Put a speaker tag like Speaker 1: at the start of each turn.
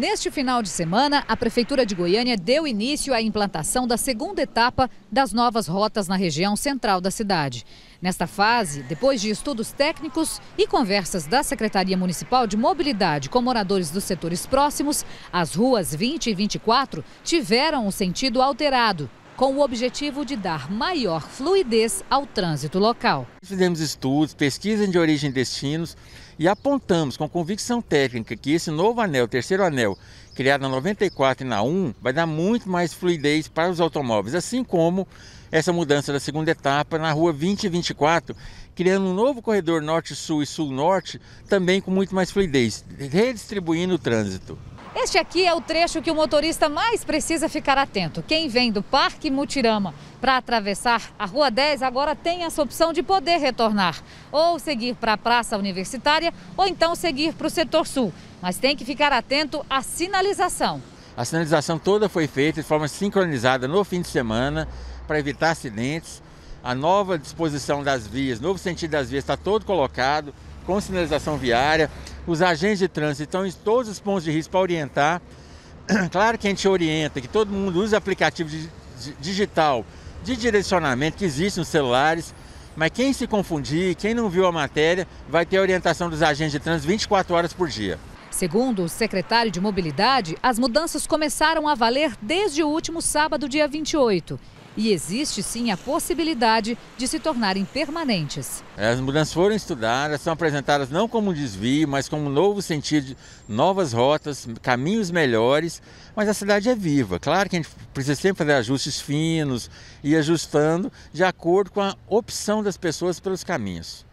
Speaker 1: Neste final de semana, a Prefeitura de Goiânia deu início à implantação da segunda etapa das novas rotas na região central da cidade. Nesta fase, depois de estudos técnicos e conversas da Secretaria Municipal de Mobilidade com moradores dos setores próximos, as ruas 20 e 24 tiveram o sentido alterado com o objetivo de dar maior fluidez ao trânsito local.
Speaker 2: Fizemos estudos, pesquisas de origem e destinos e apontamos com convicção técnica que esse novo anel, o terceiro anel, criado na 94 e na 1, vai dar muito mais fluidez para os automóveis, assim como essa mudança da segunda etapa na rua 2024, criando um novo corredor norte-sul e sul-norte, também com muito mais fluidez, redistribuindo o trânsito.
Speaker 1: Este aqui é o trecho que o motorista mais precisa ficar atento. Quem vem do Parque Mutirama para atravessar a Rua 10 agora tem essa opção de poder retornar ou seguir para a Praça Universitária ou então seguir para o Setor Sul. Mas tem que ficar atento à sinalização.
Speaker 2: A sinalização toda foi feita de forma sincronizada no fim de semana para evitar acidentes. A nova disposição das vias, novo sentido das vias está todo colocado com sinalização viária os agentes de trânsito estão em todos os pontos de risco para orientar. Claro que a gente orienta, que todo mundo usa aplicativo digital de direcionamento que existe nos celulares, mas quem se confundir, quem não viu a matéria, vai ter a orientação dos agentes de trânsito 24 horas por dia.
Speaker 1: Segundo o secretário de Mobilidade, as mudanças começaram a valer desde o último sábado, dia 28, e existe sim a possibilidade de se tornarem permanentes.
Speaker 2: É, as mudanças foram estudadas, são apresentadas não como um desvio, mas como um novo sentido, novas rotas, caminhos melhores. Mas a cidade é viva. Claro que a gente precisa sempre fazer ajustes finos e ajustando de acordo com a opção das pessoas pelos caminhos.